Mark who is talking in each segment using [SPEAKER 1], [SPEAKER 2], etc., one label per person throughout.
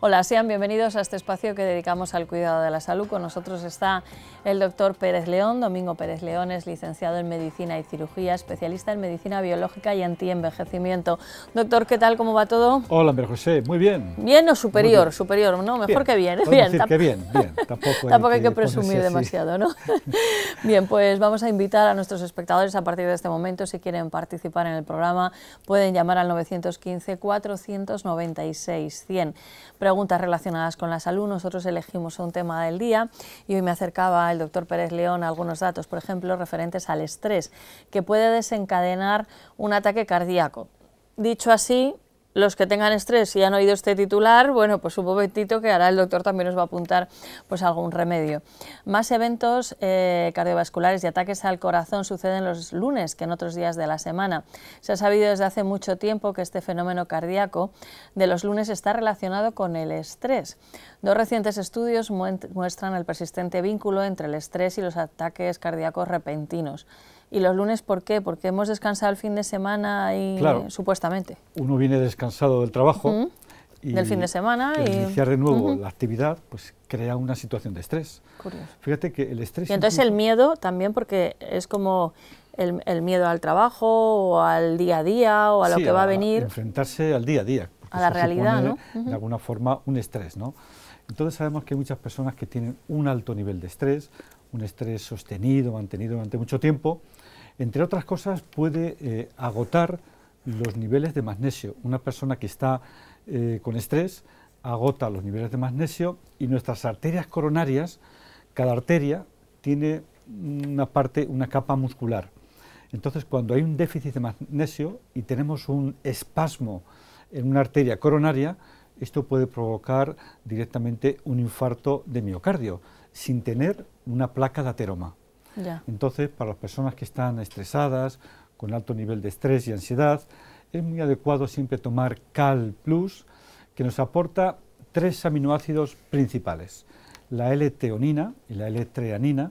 [SPEAKER 1] Hola, sean bienvenidos a este espacio que dedicamos al cuidado de la salud. Con nosotros está el doctor Pérez León. Domingo Pérez León es licenciado en Medicina y Cirugía, especialista en Medicina Biológica y Antienvejecimiento. Doctor, ¿qué tal? ¿Cómo va todo?
[SPEAKER 2] Hola, María José. Muy bien.
[SPEAKER 1] ¿Bien o superior? Superior, ¿no? Mejor ¿eh? que bien. bien, bien,
[SPEAKER 2] bien. Tampoco hay, que, presumir demasiado,
[SPEAKER 1] ¿no? bien, pues vamos a invitar a nuestros espectadores a partir de este momento, si quieren participar en el programa, pueden llamar al 915 496 100 relacionadas con la salud. Nosotros elegimos un tema del día y hoy me acercaba el doctor Pérez León algunos datos, por ejemplo, referentes al estrés, que puede desencadenar un ataque cardíaco. Dicho así, los que tengan estrés y han oído este titular, bueno, pues un momentito que ahora el doctor también os va a apuntar pues algún remedio. Más eventos eh, cardiovasculares y ataques al corazón suceden los lunes que en otros días de la semana. Se ha sabido desde hace mucho tiempo que este fenómeno cardíaco de los lunes está relacionado con el estrés. Dos recientes estudios muestran el persistente vínculo entre el estrés y los ataques cardíacos repentinos. ¿Y los lunes por qué? Porque hemos descansado el fin de semana y supuestamente.
[SPEAKER 2] Uno viene descansado del trabajo. y del fin de semana. Y iniciar de nuevo la actividad, pues crea una situación de estrés. Curioso. Fíjate que el estrés... Y entonces el
[SPEAKER 1] miedo también, porque es como el, miedo al trabajo o al día a día o a lo que va a venir.
[SPEAKER 2] Enfrentarse al día a día. A la realidad, ¿no? De alguna forma un estrés, ¿no? Entonces sabemos que hay muchas personas que tienen un alto nivel de estrés, un estrés sostenido, mantenido durante mucho tiempo, entre otras cosas puede eh, agotar los niveles de magnesio. Una persona que está eh, con estrés agota los niveles de magnesio y nuestras arterias coronarias, cada arteria tiene una parte, una capa muscular. Entonces, cuando hay un déficit de magnesio y tenemos un espasmo en una arteria coronaria, esto puede provocar directamente un infarto de miocardio, sin tener una placa de ateroma. Entonces, para las personas que están estresadas, con alto nivel de estrés y ansiedad, es muy adecuado siempre tomar Cal Plus, que nos aporta tres aminoácidos principales, la L-teonina y la L-treanina,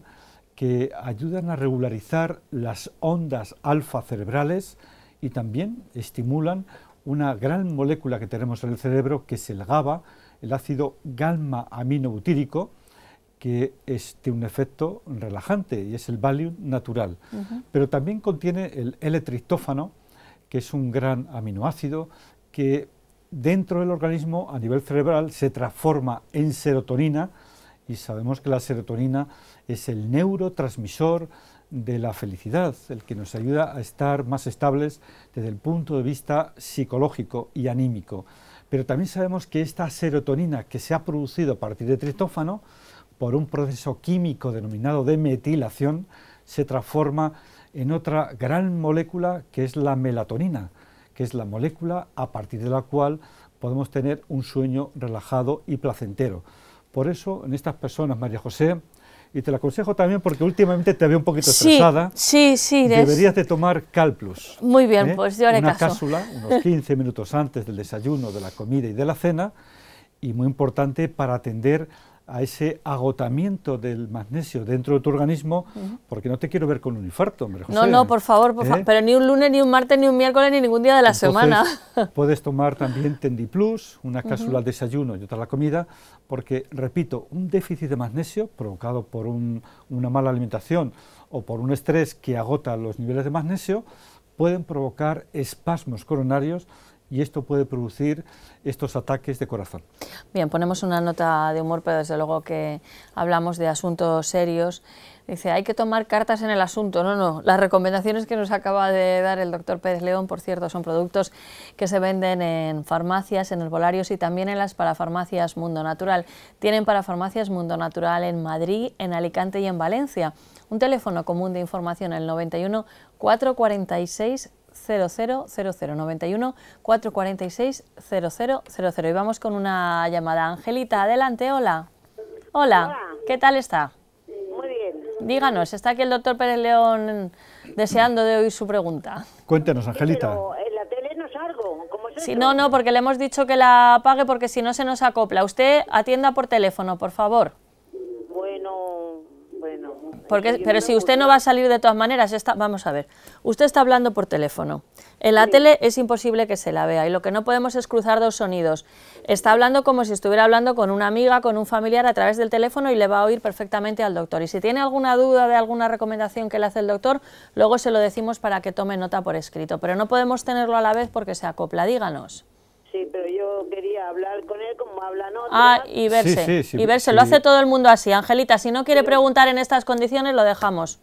[SPEAKER 2] que ayudan a regularizar las ondas alfa cerebrales y también estimulan una gran molécula que tenemos en el cerebro, que es el GABA, el ácido gamma aminobutírico, que es, tiene un efecto relajante y es el Valium natural. Pero también contiene el L-triptófano, que es un gran aminoácido que dentro del organismo a nivel cerebral se transforma en serotonina y sabemos que la serotonina es el neurotransmisor de la felicidad, el que nos ayuda a estar más estables desde el punto de vista psicológico y anímico. Pero también sabemos que esta serotonina que se ha producido a partir de triptófano, por un proceso químico denominado de metilación, se transforma en otra gran molécula que es la melatonina, que es la molécula a partir de la cual podemos tener un sueño relajado y placentero. Por eso, en estas personas, María José, y te la aconsejo también porque últimamente te había un poquito estresada.
[SPEAKER 1] Sí, sí, Deberías
[SPEAKER 2] de tomar Calplus. Muy bien, ¿eh? pues yo haré Una cápsula, unos 15 minutos antes del desayuno, de la comida y de la cena, y muy importante para atender a ese agotamiento del magnesio dentro de tu organismo, porque no te quiero ver con un infarto, hombre. José. No, no, por
[SPEAKER 1] favor, por ¿Eh? pero ni un lunes, ni un martes, ni un miércoles, ni ningún día de la semana.
[SPEAKER 2] Puedes tomar también Plus, una cápsula desayuno y otra a la comida, porque, repito, un déficit de magnesio provocado por una mala alimentación o por un estrés que agota los niveles de magnesio pueden provocar espasmos coronarios y esto puede producir estos ataques de corazón.
[SPEAKER 1] Bien, ponemos una nota de humor, pero desde luego que hablamos de asuntos serios. Dice, hay que tomar cartas en el asunto. No, no, las recomendaciones que nos acaba de dar el doctor Pérez León, por cierto, son productos que se venden en farmacias, en herbolarios y también en las parafarmacias Mundo Natural. Tienen parafarmacias Mundo Natural en Madrid, en Alicante y en Valencia. Un teléfono común de información, el 91 446 446 0000. Y vamos con una llamada. Angelita, adelante, hola. Hola, ¿qué tal está? Muy bien. Díganos, está aquí el doctor Pérez León deseando de oír su pregunta.
[SPEAKER 2] Cuéntenos, Angelita. Pero en la tele no
[SPEAKER 1] no, no, porque le hemos dicho que la apague porque si no se nos acopla. Usted atienda por teléfono, por favor. Porque, pero si usted no va a salir de todas maneras, vamos a ver, usted está hablando por teléfono. En la tele es imposible que se la vea y lo que no podemos es cruzar dos sonidos. Está hablando como si estuviera hablando con una amiga, con un familiar a través del teléfono y le va a oír perfectamente al doctor. Y si tiene alguna duda de alguna recomendación que le hace el doctor, luego se lo decimos para que tome nota por escrito. Pero no podemos tenerlo a la vez porque se acopla. Díganos
[SPEAKER 3] pero yo quería hablar con él
[SPEAKER 1] como hablan otros. Ah, y verse, y verse. Lo hace todo el mundo así. Angelita, si no quiere preguntar en estas condiciones, lo dejamos.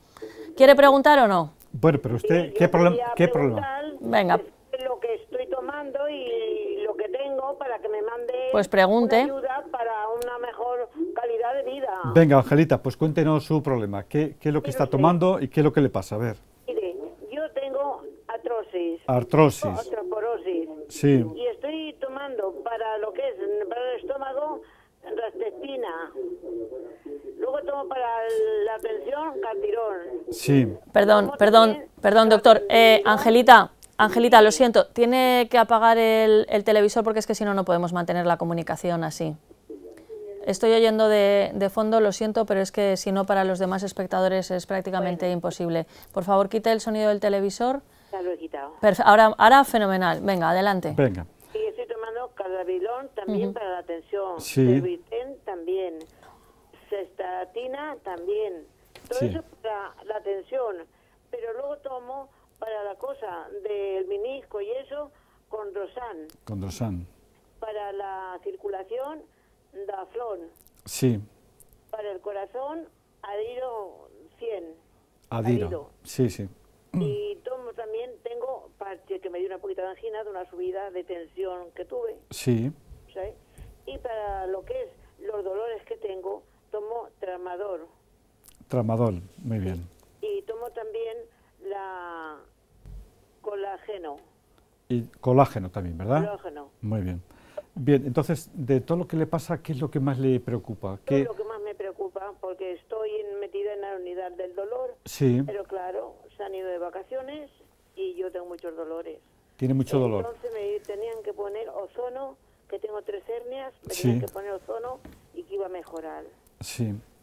[SPEAKER 1] ¿Quiere preguntar o no?
[SPEAKER 2] Bueno, pero usted, ¿qué, problema? ¿qué problema?
[SPEAKER 1] Venga. Lo que estoy tomando y lo que tengo para que me mande pues pregunte. ayuda para una mejor
[SPEAKER 2] calidad de vida. Venga, Angelita, pues cuéntenos su problema. ¿Qué, qué es lo que está tomando y qué es lo que le pasa? A ver.
[SPEAKER 1] Mire,
[SPEAKER 3] yo tengo artrosis. Artrosis. Osteoporosis. Sí.
[SPEAKER 1] para la atención, Catirón. Sí. Perdón, perdón, perdón, doctor. Eh, Angelita, Angelita, lo siento, tiene que apagar el, televisor porque es que si no, no podemos mantener la comunicación así. Estoy oyendo de, fondo, lo siento, pero es que si no, para los demás espectadores es prácticamente imposible. Por favor, quite el sonido del televisor.
[SPEAKER 3] Ya lo he quitado.
[SPEAKER 1] ahora, ahora fenomenal. Venga, adelante. Venga. Sí, estoy tomando
[SPEAKER 3] también para la atención. Sí tina también. Todo eso para la tensión... Pero luego tomo para la cosa del minisco y eso con Rosan.
[SPEAKER 2] Con Rosan.
[SPEAKER 3] Para la circulación, Daflón. Sí. Para el corazón, Adiro 100.
[SPEAKER 2] Adiro. Sí, sí.
[SPEAKER 3] Y tomo también, tengo parte que me dio una poquita angina de una subida de tensión que tuve. Sí. ¿sabes? Y para lo que es los dolores que tengo, tomo tramador.
[SPEAKER 2] tramador muy bien.
[SPEAKER 3] Y, tomo también la colágeno.
[SPEAKER 2] Y colágeno también, ¿verdad? Colágeno. Muy bien. Bien, entonces, de todo lo que le pasa, ¿qué es lo que más le preocupa? ¿Qué... lo
[SPEAKER 3] que más me preocupa, porque estoy metida en la unidad del dolor. Sí. Pero claro, se han ido de vacaciones y yo tengo muchos dolores.
[SPEAKER 2] Tiene mucho dolor. Entonces
[SPEAKER 3] me tenían que poner ozono, que tengo tres hernias, me tenían que poner ozono y que iba a mejorar.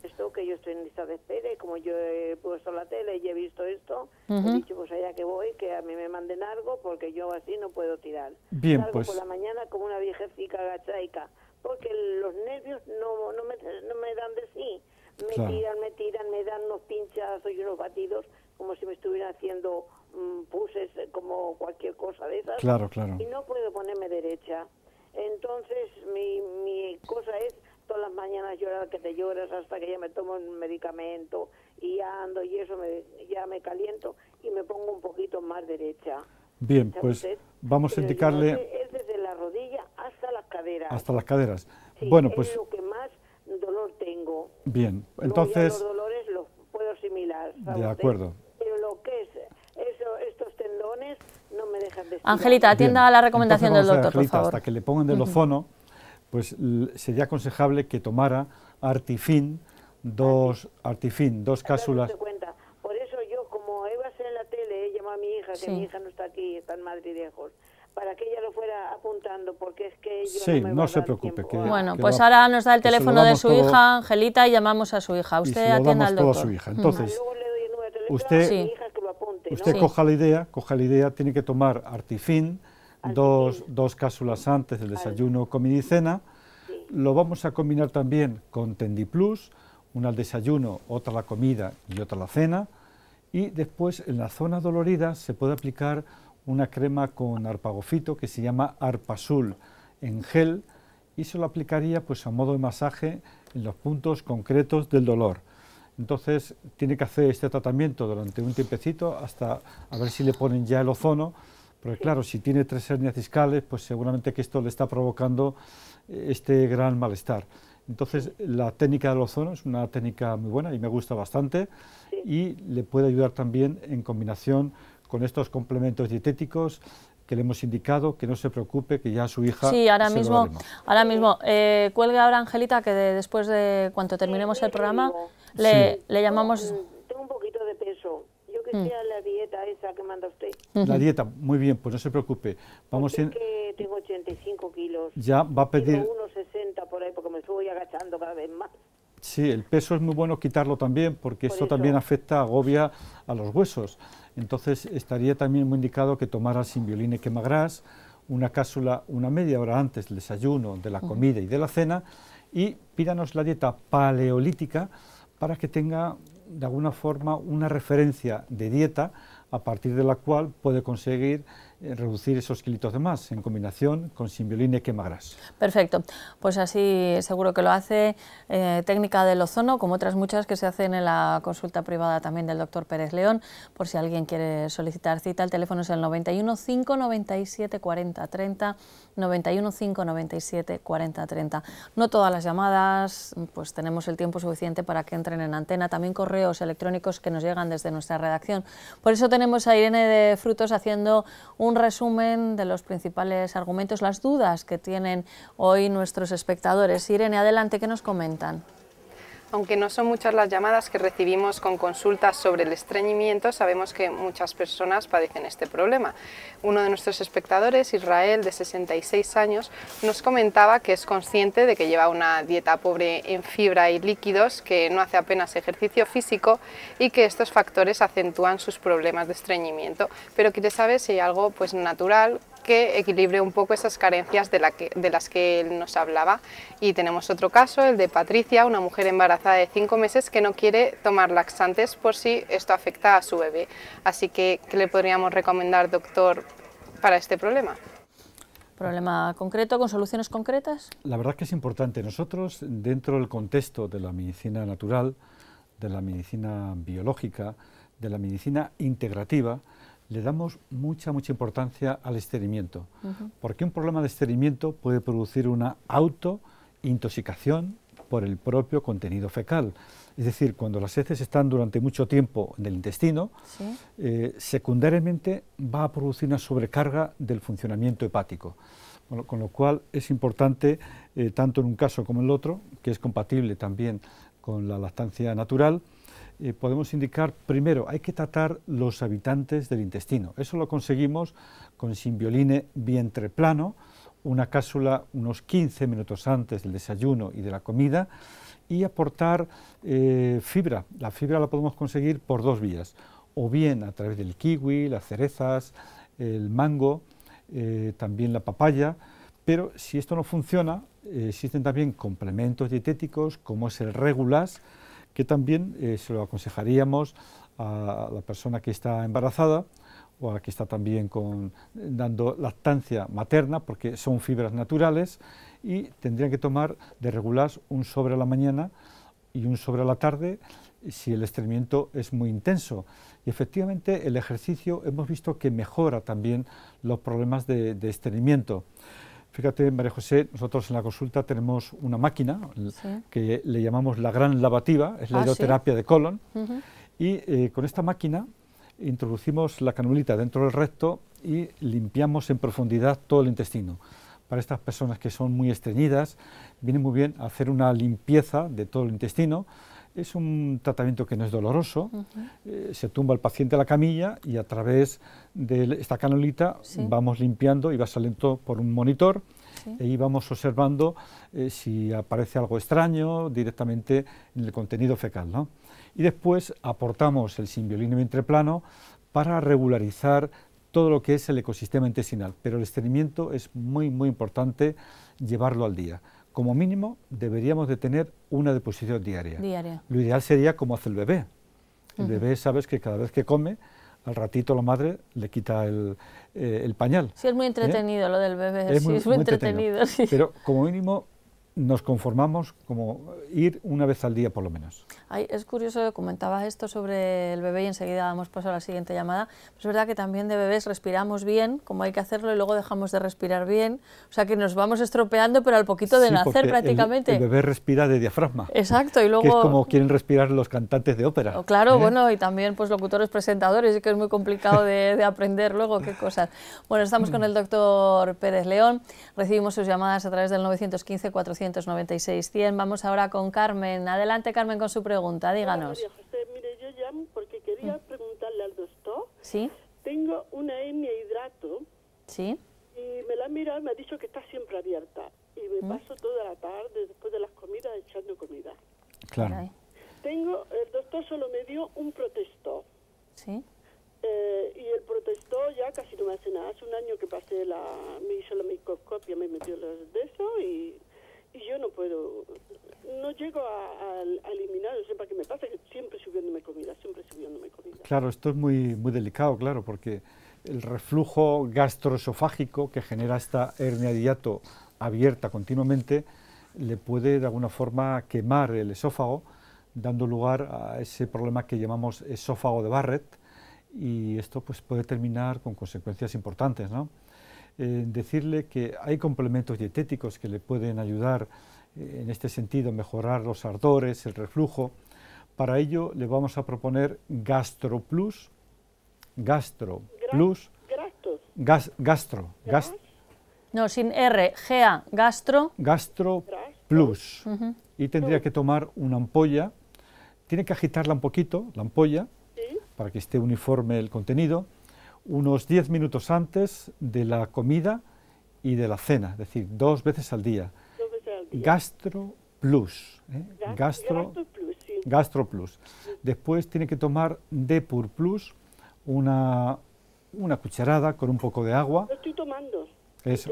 [SPEAKER 3] Esto que yo estoy en lista de espera y como yo he puesto la tele y he visto esto, he dicho pues allá que voy, que a mí me manden algo porque yo así no puedo tirar. Bien, pues. por la mañana como una viejecica gachaica porque los nervios no, no, me, dan de sí. Me tiran, me tiran, me dan unos pinchazos y unos batidos como si me estuvieran haciendo mm, puses, eh, como cualquier cosa de esas. Claro, claro. Y no puedo ponerme derecha. Entonces mi, mi cosa es todas las mañanas llorar que te lloras hasta que ya me tomo un medicamento y ya ando y eso ya me caliento y me pongo un poquito más derecha. Bien, pues vamos a indicarle...
[SPEAKER 2] es desde la rodilla hasta las caderas. Hasta las caderas. bueno, pues... lo que más dolor tengo. Bien, entonces... los
[SPEAKER 3] dolores los puedo asimilar. De acuerdo. Pero lo que es estos tendones no me dejan Angelita, atienda
[SPEAKER 2] a la recomendación del doctor, por favor. Hasta que le pongan del ozono pues sería aconsejable que tomara artifin dos, artifin, dos cápsulas. Por eso yo, como
[SPEAKER 3] iba a ser en la tele, he llamado a mi hija, que mi hija no está aquí, está en Madrid lejos para
[SPEAKER 2] que ella lo fuera apuntando, porque es que yo sí, no, me no se preocupe. bueno, pues ahora nos da el teléfono de su hija,
[SPEAKER 1] Angelita, y llamamos a su hija. Usted y atienda al doctor. Todo a su hija. Entonces,
[SPEAKER 2] usted, usted ¿no? coja la idea, coja la idea, tiene que tomar artifin dos, dos cápsulas antes del desayuno, comida y cena. Lo vamos a combinar también con Tendi Plus, una al desayuno, otra a la comida y otra a la cena. Y después en la zona dolorida se puede aplicar una crema con arpagofito que se llama Arpasul en gel y se lo aplicaría pues a modo de masaje en los puntos concretos del dolor. Entonces tiene que hacer este tratamiento durante un tiempecito hasta a ver si le ponen ya el ozono porque claro, si tiene tres hernias fiscales, pues seguramente que esto le está provocando eh, este gran malestar. Entonces, la técnica del ozono es una técnica muy buena y me gusta bastante y le puede ayudar también en combinación con estos complementos dietéticos que le hemos indicado, que no se preocupe, que ya su hija... Sí, ahora mismo,
[SPEAKER 1] ahora mismo eh, cuelgue ahora Angelita, que después de cuando terminemos el programa, le llamamos... Mm. la dieta esa
[SPEAKER 2] que manda usted. La dieta, muy bien, pues no se preocupe. Vamos tengo 85 kilos. Ya va a pedir... Tengo unos por ahí porque me estoy agachando cada vez más. Sí, el peso es muy bueno quitarlo también porque esto también afecta, agobia a los huesos. Entonces estaría también muy indicado que tomara simbioline quemagras, una cápsula una media hora antes del desayuno, de la comida y de la cena y pídanos la dieta paleolítica para que tenga de alguna forma una referencia de dieta a partir de la cual puede conseguir eh, reducir esos kilitos de más en combinación con simbiolina y quemagras.
[SPEAKER 1] Perfecto, pues así seguro que lo hace eh, técnica del ozono, como otras muchas que se hacen en la consulta privada también del doctor Pérez León, por si alguien quiere solicitar cita, el teléfono es el 91 597 40 30, 91 597 40 30. No todas las llamadas, pues tenemos el tiempo suficiente para que entren en antena, también correos electrónicos que nos llegan desde nuestra redacción. Por eso tenemos a Irene de Frutos haciendo un un resumen de los principales argumentos, las dudas que tienen hoy nuestros espectadores. Irene, adelante, ¿qué nos comentan?
[SPEAKER 4] Aunque no son muchas las llamadas que recibimos con consultas sobre el estreñimiento, sabemos que muchas personas padecen este problema. Uno de nuestros espectadores, Israel, de 66 años, nos comentaba que es consciente de que lleva una dieta pobre en fibra y líquidos, que no hace apenas ejercicio físico y que estos factores acentúan sus problemas de estreñimiento, pero quiere saber si hay algo pues, natural que equilibre un poco esas carencias de, las que él nos hablaba. Y tenemos otro caso, el de Patricia, una mujer embarazada de cinco meses que no quiere tomar laxantes por si esto afecta a su bebé. Así que, ¿qué le podríamos recomendar, doctor, para este problema?
[SPEAKER 1] problema concreto, con soluciones concretas?
[SPEAKER 2] La verdad que es importante. Nosotros, dentro del contexto de la medicina natural, de la medicina biológica, de la medicina integrativa, le damos mucha, mucha importancia al estreñimiento, porque un problema de estreñimiento puede producir una autointoxicación por el propio contenido fecal. Es decir, cuando las heces están durante mucho tiempo en el intestino, eh, secundariamente va a producir una sobrecarga del funcionamiento hepático. con lo cual es importante, eh, tanto en un caso como en el otro, que es compatible también con la lactancia natural, eh, podemos indicar, primero, hay que tratar los habitantes del intestino. Eso lo conseguimos con simbioline vientre plano, una cápsula unos 15 minutos antes del desayuno y de la comida, y aportar eh, fibra. La fibra la podemos conseguir por dos vías, o bien a través del kiwi, las cerezas, el mango, eh, también la papaya, pero si esto no funciona, existen también complementos dietéticos como es el regulas, que también eh, se lo aconsejaríamos a la persona que está embarazada o a la que está también con, dando lactancia materna, porque son fibras naturales, y tendrían que tomar de regular un sobre a la mañana y un sobre a la tarde si el estreñimiento es muy intenso. Y efectivamente el ejercicio hemos visto que mejora también los problemas de, de estreñimiento. Fíjate, María José, nosotros en la consulta tenemos una máquina que le llamamos la gran lavativa, es la hidroterapia ah, de colon, y eh, con esta máquina introducimos la canulita dentro del recto y limpiamos en profundidad todo el intestino. Para estas personas que son muy estreñidas, viene muy bien hacer una limpieza de todo el intestino, es un tratamiento que no es doloroso, eh, se tumba el paciente a la camilla y a través de esta canolita vamos limpiando y va saliendo por un monitor e íbamos vamos observando eh, si aparece algo extraño directamente en el contenido fecal. Y después aportamos el simbiolino entreplano para regularizar todo lo que es el ecosistema intestinal. Pero el estreñimiento es muy, muy importante llevarlo al día como mínimo deberíamos de tener una deposición diaria. diaria. Lo ideal sería como hace el bebé. El bebé sabes que cada vez que come, al ratito la madre le quita el, eh, pañal. Sí, es muy ¿Eh? entretenido
[SPEAKER 1] lo del bebé, es, muy, entretenido.
[SPEAKER 2] Pero como mínimo nos conformamos como ir una vez al día por lo menos.
[SPEAKER 1] Ay, es curioso que comentabas esto sobre el bebé y enseguida damos paso a la siguiente llamada. Pues es verdad que también de bebés respiramos bien, como hay que hacerlo, y luego dejamos de respirar bien. O sea que nos vamos estropeando, pero al poquito de nacer prácticamente. El, bebé
[SPEAKER 2] respira de diafragma.
[SPEAKER 1] Exacto, y luego... Que es como
[SPEAKER 2] quieren respirar los cantantes de ópera. Oh, claro, ¿eh? bueno,
[SPEAKER 1] y también pues locutores, presentadores, y que es muy complicado de, de aprender luego qué cosas. Bueno, estamos con el doctor Pérez León. Recibimos sus llamadas a través del 915 400 seis 100 Vamos ahora con Carmen. Adelante, Carmen, con su pregunta. Díganos. José. Mire, yo
[SPEAKER 3] llamo porque quería mm. preguntarle
[SPEAKER 1] al doctor. Sí.
[SPEAKER 3] Tengo una hemia hidrato. Sí. Y me la ha mirado y me ha dicho que está siempre abierta. Y me mm. paso toda la tarde, después de las comidas, echando comida. Claro. Tengo, el doctor solo me dio un protesto. Sí. Eh, y el protesto ya casi no me hace nada. Hace un año que pasé la, me hizo la microscopia, me metió los de eso y y yo no puedo, no llego a, eliminar, no sé para me pasa, que siempre subiéndome comida,
[SPEAKER 2] siempre subiéndome comida. Claro, esto es muy, muy delicado, claro, porque el reflujo gastroesofágico que genera esta hernia de hiato abierta continuamente le puede de alguna forma quemar el esófago, dando lugar a ese problema que llamamos esófago de Barrett, y esto pues, puede terminar con consecuencias importantes, ¿no? Eh, decirle que hay complementos dietéticos que le pueden ayudar eh, en este sentido, mejorar los ardores, el reflujo. Para ello le vamos a proponer Gastro Plus, Gastro Plus, gas, Gastro, gas,
[SPEAKER 1] no, sin R, GA, Gastro,
[SPEAKER 2] Gastro Plus. Y tendría que tomar una ampolla, tiene que agitarla un poquito, la ampolla, para que esté uniforme el contenido unos 10 minutos antes de la comida y de la cena, es decir, dos veces al día. Gastro Plus. ¿eh? Gastro, Plus. Después tiene que tomar Depur Plus, una, cucharada con un poco de agua. estoy tomando. Eso.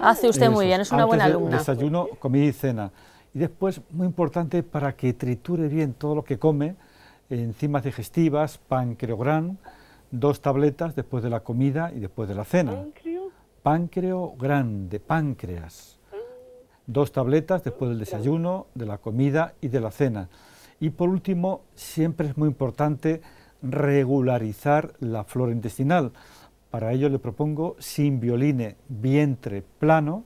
[SPEAKER 1] Hace usted muy bien, es una buena alumna.
[SPEAKER 2] Desayuno, comida y cena. Y después, muy importante, para que triture bien todo lo que come, enzimas digestivas, gran, dos tabletas después de la comida y después de la cena. ¿Páncreo? Páncreo grande, páncreas. Dos tabletas después del desayuno, de la comida y de la cena. Y por último, siempre es muy importante regularizar la flora intestinal. Para ello le propongo sin violine vientre plano,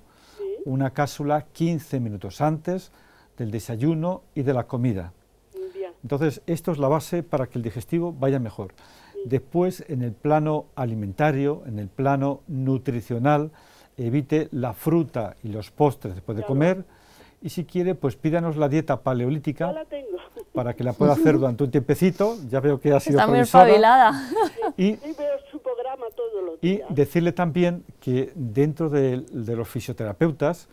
[SPEAKER 2] una cápsula 15 minutos antes del desayuno y de la comida. Entonces, esto es la base para que el digestivo vaya mejor. Después, en el plano alimentario, en el plano nutricional, evite la fruta y los postres después de comer. Y si quiere, pues pídanos la dieta paleolítica. Para que la pueda hacer durante un tiempecito. Ya veo que ha sido Está muy Y, decirle también que dentro de los fisioterapeutas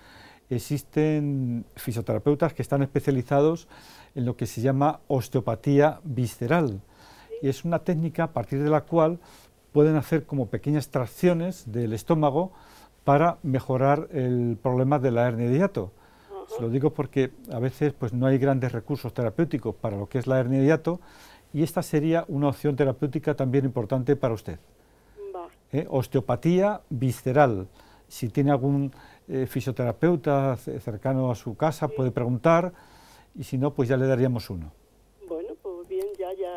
[SPEAKER 2] existen fisioterapeutas que están especializados en lo que se llama osteopatía visceral. Y es una técnica a partir de la cual pueden hacer como pequeñas tracciones del estómago para mejorar el problema de la hernia de hiato. Se lo digo porque a veces pues, no hay grandes recursos terapéuticos para lo que es la hernia de hiato y esta sería una opción terapéutica también importante para usted. ¿Eh? Osteopatía visceral. Si tiene algún eh, fisioterapeuta cercano a su casa, puede preguntar y si no, pues ya le daríamos uno.
[SPEAKER 3] Bueno, pues bien, ya, ya,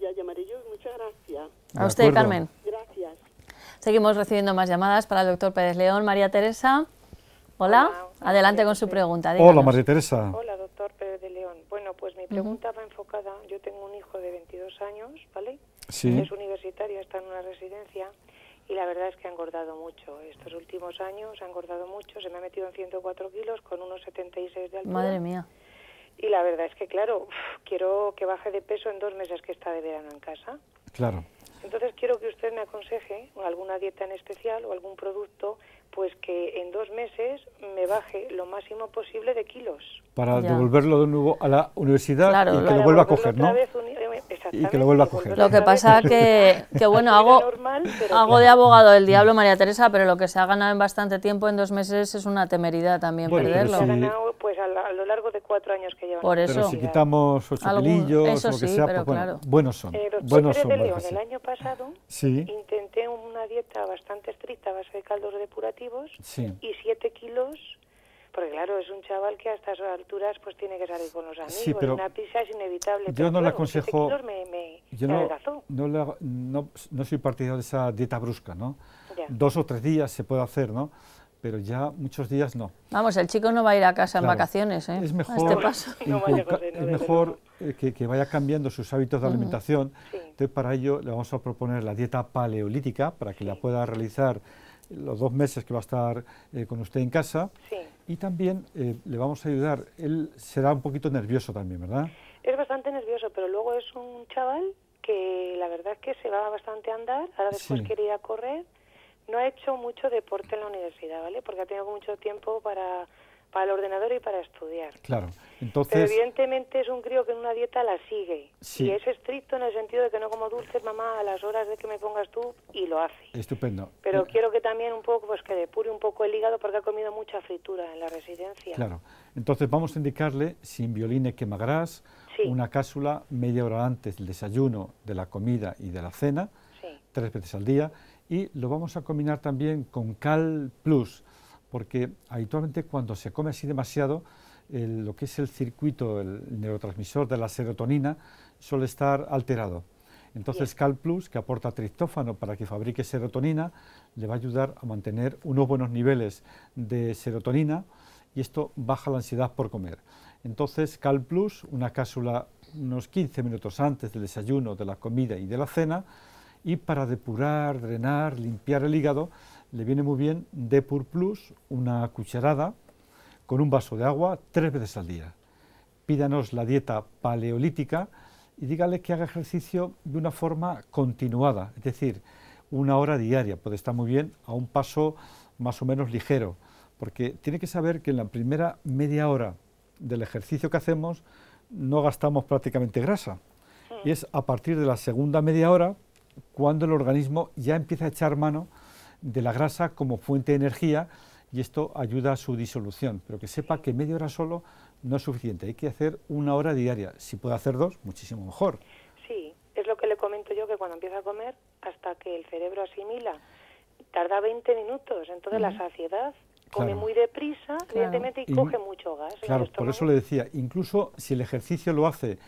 [SPEAKER 3] ya llamaré yo. Muchas gracias. A usted,
[SPEAKER 2] Carmen.
[SPEAKER 1] Gracias. Seguimos recibiendo más llamadas para el doctor Pérez León. María Teresa, hola. Adelante con su pregunta. Hola, María
[SPEAKER 2] Teresa. Hola, doctor Pérez
[SPEAKER 4] León. Bueno, pues mi pregunta va enfocada. Yo tengo un hijo de 22 años, ¿vale? Sí. Es universitario, está en una residencia y la verdad es que ha engordado mucho. Estos últimos años ha engordado mucho, se me ha metido en 104 kilos con unos 76 de altura. Madre mía y la verdad es que, claro, quiero que baje de peso en dos meses que está de verano en casa. Claro. Entonces quiero que usted me aconseje alguna dieta en especial o algún producto pues que en dos meses me baje lo
[SPEAKER 2] máximo posible de kilos. Para devolverlo de nuevo a la universidad y, que lo vuelva a coger, ¿no? y que lo vuelva a coger, Lo que pasa que,
[SPEAKER 1] que bueno, hago, hago de abogado del diablo María Teresa, pero lo que se ha ganado en bastante tiempo, en dos meses, es una temeridad también perderlo. Si...
[SPEAKER 2] Ganado, pues a, lo
[SPEAKER 1] largo de cuatro años que llevan. Por eso. Pero si quitamos
[SPEAKER 2] ocho o lo que sea, pues bueno, buenos son. Eh, buenos el año pasado intenté una dieta bastante
[SPEAKER 4] estricta base de caldos depurativos y 7 kilos porque claro, es un chaval que a estas alturas pues tiene que salir con los amigos, una pizza es inevitable. Yo no le aconsejo, yo no,
[SPEAKER 2] no, soy partidario de esa dieta brusca, ¿no? Dos o tres días se puede hacer, ¿no? Pero ya muchos días no.
[SPEAKER 1] Vamos, el chico no va a ir a casa en vacaciones, Es mejor,
[SPEAKER 2] que, vaya cambiando sus hábitos de alimentación. Entonces, para ello le vamos a proponer la dieta paleolítica, para que la pueda realizar los dos meses que va a estar eh, con usted en casa. Y también eh, le vamos a ayudar. Él será un poquito nervioso también, ¿verdad?
[SPEAKER 4] Es bastante nervioso, pero luego es un chaval que la verdad es que se va bastante a andar. Ahora después quería correr. No ha hecho mucho deporte en la universidad, ¿vale? Porque ha tenido mucho tiempo para, para el ordenador y para estudiar. Claro evidentemente es un crío que en una dieta la sigue. Y es estricto en el sentido de que no como dulces, mamá, a las horas de que me pongas tú, y lo hace.
[SPEAKER 2] Estupendo. Pero
[SPEAKER 4] quiero que también un poco, pues que depure un poco el hígado porque ha comido mucha fritura en la residencia. Claro.
[SPEAKER 2] Entonces vamos a indicarle sin violines quemagrás, una cápsula media hora antes del desayuno, de la comida y de la cena, tres veces al día, y lo vamos a combinar también con Cal Plus, porque habitualmente cuando se come así demasiado, lo que es el circuito, el neurotransmisor de la serotonina, suele estar alterado. Entonces CalPlus, que aporta triptófano para que fabrique serotonina, le va a ayudar a mantener unos buenos niveles de serotonina y esto baja la ansiedad por comer. Entonces CalPlus, una cápsula unos 15 minutos antes del desayuno, de la comida y de la cena, y para depurar, drenar, limpiar el hígado, le viene muy bien Depurplus Plus, una cucharada, con un vaso de agua tres veces al día. Pídanos la dieta paleolítica y dígale que haga ejercicio de una forma continuada, es decir, una hora diaria, puede estar muy bien a un paso más o menos ligero, porque tiene que saber que en la primera media hora del ejercicio que hacemos no gastamos prácticamente grasa. Y es a partir de la segunda media hora cuando el organismo ya empieza a echar mano de la grasa como fuente de energía y esto ayuda a su disolución, pero que sepa que media hora solo no es suficiente, hay que hacer una hora diaria, si puede hacer dos, muchísimo mejor.
[SPEAKER 4] Sí, es lo que le comento yo, que cuando empieza a comer, hasta que el cerebro asimila, tarda 20 minutos, entonces la saciedad come muy deprisa, evidentemente, y, coge mucho gas. Claro,
[SPEAKER 2] por eso le decía, incluso si el ejercicio lo hace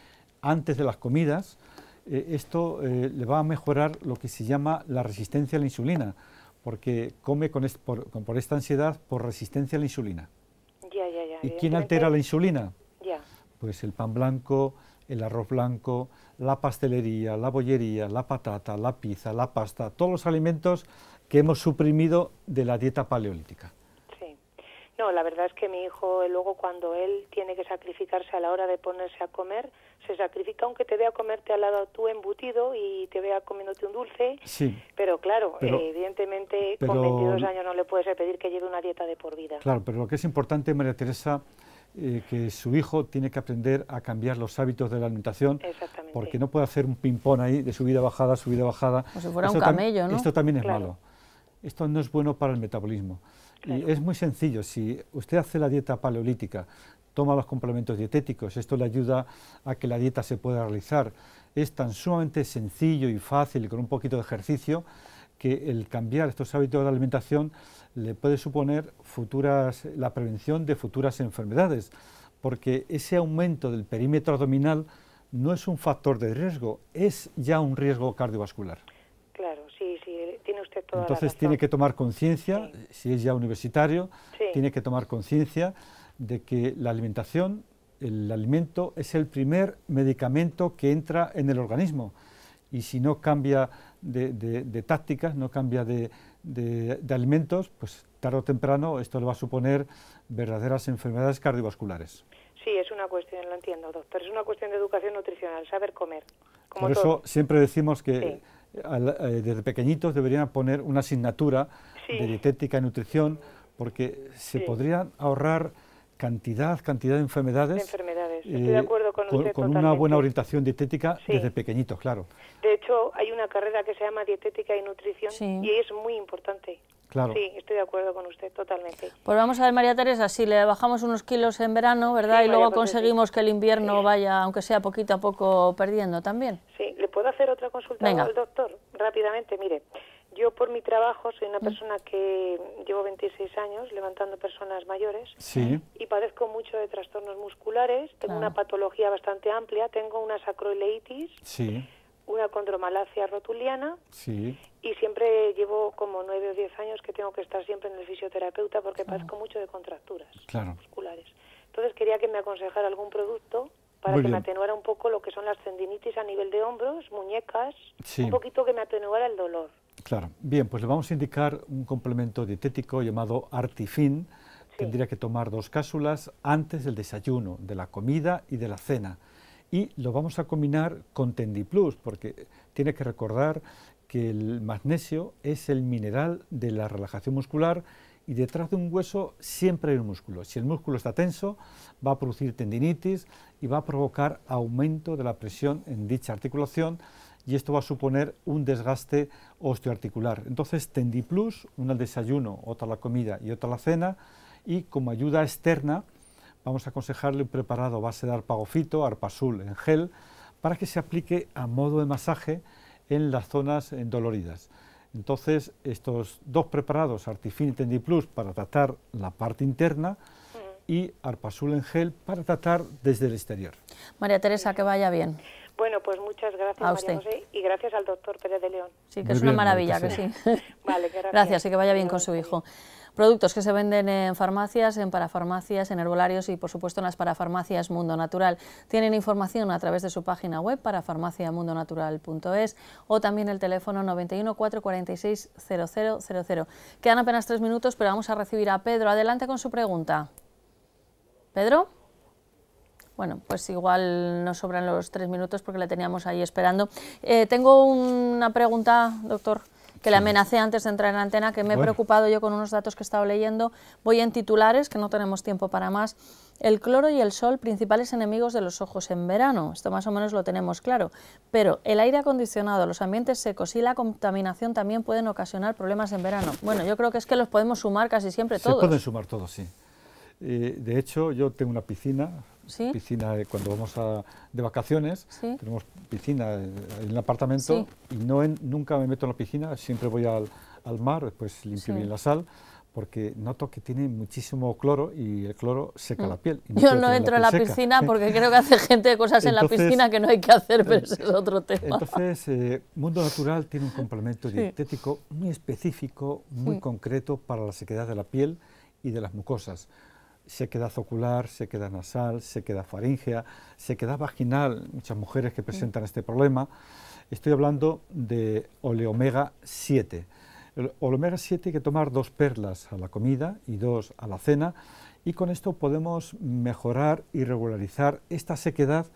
[SPEAKER 2] antes de las comidas, eh, esto eh, le va a mejorar lo que se llama la resistencia a la insulina porque come con, por, esta ansiedad por resistencia a la insulina.
[SPEAKER 4] ¿Y quién altera la
[SPEAKER 2] insulina? Pues el pan blanco, el arroz blanco, la pastelería, la bollería, la patata, la pizza, la pasta, todos los alimentos que hemos suprimido de la dieta paleolítica
[SPEAKER 4] la verdad es que mi hijo luego cuando él tiene que sacrificarse a la hora de ponerse a comer, se sacrifica aunque te vea comerte al lado tu embutido y te vea comiéndote un dulce. Sí. Pero claro, evidentemente con 22 años no le puedes pedir que lleve una dieta de por vida. Claro,
[SPEAKER 2] pero lo que es importante, María Teresa, eh, que su hijo tiene que aprender a cambiar los hábitos de la alimentación, porque no puede hacer un ping-pong ahí de subida, bajada, subida, bajada. Como si fuera esto un camello, ¿no? Esto también es malo. Esto no es bueno para el metabolismo. Es muy sencillo, si usted hace la dieta paleolítica, toma los complementos dietéticos, esto le ayuda a que la dieta se pueda realizar. Es tan sumamente sencillo y fácil con un poquito de ejercicio que el cambiar estos hábitos de alimentación le puede suponer futuras, la prevención de futuras enfermedades, porque ese aumento del perímetro abdominal no es un factor de riesgo, es ya un riesgo cardiovascular. Entonces tiene que tomar conciencia, si es ya universitario, tiene que tomar conciencia de que la alimentación, el alimento es el primer medicamento que entra en el organismo. Y si no cambia de, tácticas, no cambia de, alimentos, pues tarde o temprano esto le va a suponer verdaderas enfermedades cardiovasculares.
[SPEAKER 4] Sí, es una cuestión, lo entiendo, doctor. Es una cuestión de educación nutricional, saber comer.
[SPEAKER 2] Por eso siempre decimos que eh, desde pequeñitos deberían poner una asignatura de dietética y nutrición, porque se podrían ahorrar cantidad, cantidad de enfermedades. enfermedades. Estoy de eh, acuerdo con, usted con una buena orientación dietética desde pequeñitos, claro.
[SPEAKER 4] De hecho, hay una carrera que se llama dietética y nutrición y es muy importante. Sí, estoy de acuerdo con usted, totalmente. Pues vamos a ver,
[SPEAKER 1] María Teresa, si le bajamos unos kilos en verano, ¿verdad? y luego pues conseguimos que el invierno vaya, aunque sea poquito a poco, perdiendo también.
[SPEAKER 4] Sí, ¿le puedo hacer otra consulta al doctor? Rápidamente, mire, yo por mi trabajo soy una mm. persona que llevo 26 años levantando personas mayores y padezco mucho de trastornos musculares, tengo una ah. patología bastante amplia, tengo una sacroileitis. Sí una condromalacia rotuliana sí. y siempre llevo como nueve o diez años que tengo que estar siempre en el fisioterapeuta porque padezco mucho de contracturas claro. musculares. Entonces quería que me aconsejara algún producto para que me atenuara un poco lo que son las tendinitis a nivel de hombros, muñecas, un poquito que me atenuara el dolor.
[SPEAKER 2] Claro, bien, pues le vamos a indicar un complemento dietético llamado Artifin. Tendría que tomar dos cápsulas antes del desayuno, de la comida y de la cena y lo vamos a combinar con Plus, porque tiene que recordar que el magnesio es el mineral de la relajación muscular y detrás de un hueso siempre hay un músculo. Si el músculo está tenso, va a producir tendinitis y va a provocar aumento de la presión en dicha articulación y esto va a suponer un desgaste osteoarticular. Entonces, Plus, una al desayuno, otra la comida y otra a la cena, y como ayuda externa vamos a aconsejarle un preparado base de arpagofito, arpasul en gel, para que se aplique a modo de masaje en las zonas doloridas. Entonces, estos dos preparados, Artifin Tendi Plus para tratar la parte interna y Arpasul en gel para tratar desde el exterior.
[SPEAKER 1] María Teresa, que vaya bien. Bueno, pues muchas gracias, a usted. María
[SPEAKER 4] y gracias al doctor Pérez de León. Sí, que
[SPEAKER 2] es una maravilla, que sí.
[SPEAKER 1] vale, gracias. gracias, y que vaya bien con su hijo. Productos que se venden en farmacias, en parafarmacias, en herbolarios y por supuesto en las parafarmacias Mundo Natural. Tienen información a través de su página web parafarmaciamundonatural.es o también el teléfono 91 446 Quedan apenas tres minutos, pero vamos a recibir a Pedro. Adelante con su pregunta. Pedro. Bueno, pues igual nos sobran los tres minutos porque le teníamos ahí esperando. Eh, tengo una pregunta, doctor que le amenacé antes de entrar en antena, que me he preocupado yo con unos datos que he estado leyendo. Voy en titulares, que no tenemos tiempo para más. El cloro y el sol, principales enemigos de los ojos en verano. Esto más o menos lo tenemos claro. Pero el aire acondicionado, los ambientes secos y la contaminación también pueden ocasionar problemas en verano. Bueno, yo creo que es que los podemos sumar casi siempre todos. Se pueden sumar
[SPEAKER 2] todos, sí. Eh, de hecho, yo tengo una piscina piscina eh, cuando vamos de vacaciones, tenemos piscina eh, en el apartamento y no nunca me meto en la piscina, siempre voy al, mar, después limpio bien la sal, porque noto que tiene muchísimo cloro y el cloro seca mm. la piel. Yo no entro en la piscina porque creo que hace
[SPEAKER 1] gente cosas en la piscina que no hay que hacer, pero es otro tema.
[SPEAKER 2] Entonces, eh, Mundo Natural tiene un complemento dietético muy específico, muy concreto para la sequedad de la piel y de las mucosas sequedad ocular, sequedad nasal, sequedad faríngea, sequedad vaginal, muchas mujeres que presentan mm. este problema. Estoy hablando de oleomega 7. El omega 7 hay que tomar dos perlas a la comida y dos a la cena y con esto podemos mejorar y regularizar esta sequedad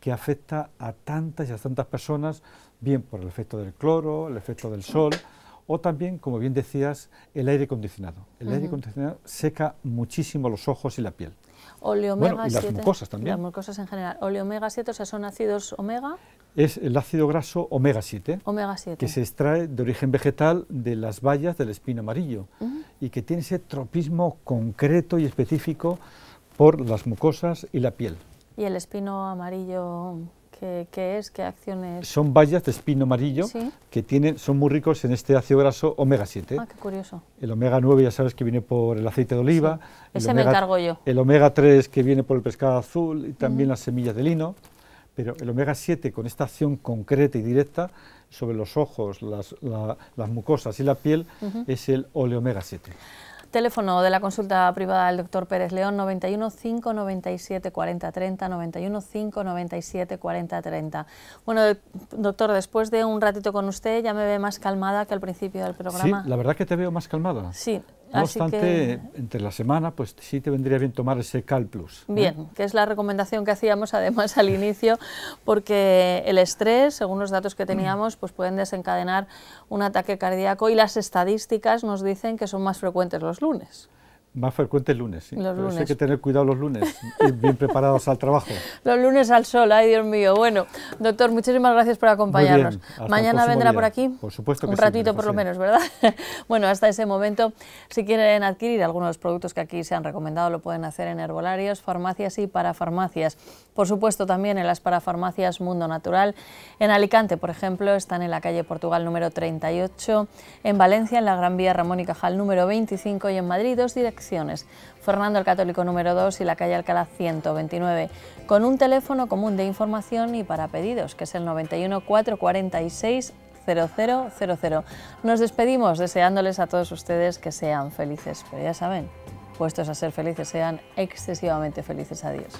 [SPEAKER 2] que afecta a tantas y a tantas personas, bien por el efecto del cloro, el efecto del sol, o también, como bien decías, el aire acondicionado. El aire acondicionado seca muchísimo los ojos y la piel. bueno, y las mucosas también. Las
[SPEAKER 1] mucosas en general. omega 7, o sea, son ácidos omega.
[SPEAKER 2] Es el ácido graso omega 7, omega 7. que se extrae de origen vegetal de las bayas del espino amarillo y que tiene ese tropismo concreto y específico por las mucosas y la piel.
[SPEAKER 1] Y el espino amarillo ¿Qué, es? ¿Qué acciones?
[SPEAKER 2] Son bayas de espino amarillo que tienen, son muy ricos en este ácido graso omega 7. Ah, qué curioso. El omega 9 ya sabes que viene por el aceite de oliva. Ese me encargo yo. El omega 3 que viene por el pescado azul y también las semillas de lino. Pero el omega 7 con esta acción concreta y directa sobre los ojos, las, mucosas y la piel es el oleomega 7.
[SPEAKER 1] Teléfono de la consulta privada del doctor Pérez León 91 597 40 30 91 597 40 30. Bueno, eh, doctor, después de un ratito con usted ya me ve más calmada que al principio del programa. Sí,
[SPEAKER 2] la verdad que te veo más calmada. Sí,
[SPEAKER 1] no obstante,
[SPEAKER 2] entre la semana, pues sí te vendría bien tomar ese Cal Plus. Bien,
[SPEAKER 1] que es la recomendación que hacíamos además al inicio, porque el estrés, según los datos que teníamos, pues pueden desencadenar un ataque cardíaco y las estadísticas nos dicen que son más frecuentes los lunes.
[SPEAKER 2] Más frecuente el lunes, sí. Pero hay que tener cuidado los lunes, y bien preparados al trabajo.
[SPEAKER 1] Los lunes al sol, ay Dios mío. Bueno, doctor, muchísimas gracias por acompañarnos. Mañana vendrá por aquí. Por supuesto que Un ratito por lo menos, ¿verdad? bueno, hasta ese momento, si quieren adquirir algunos de los productos que aquí se han recomendado, lo pueden hacer en herbolarios, farmacias y parafarmacias. Por supuesto, también en las parafarmacias Mundo Natural. En Alicante, por ejemplo, están en la calle Portugal número 38, en Valencia, en la Gran Vía Ramón y Cajal número 25 y en Madrid, dos direcciones Fernando el Católico número 2 y la calle Alcalá 129, con un teléfono común de información y para pedidos, que es el 91 446 0000. Nos despedimos deseándoles a todos ustedes que sean felices, pero ya saben, puestos a ser felices, sean excesivamente felices. Adiós.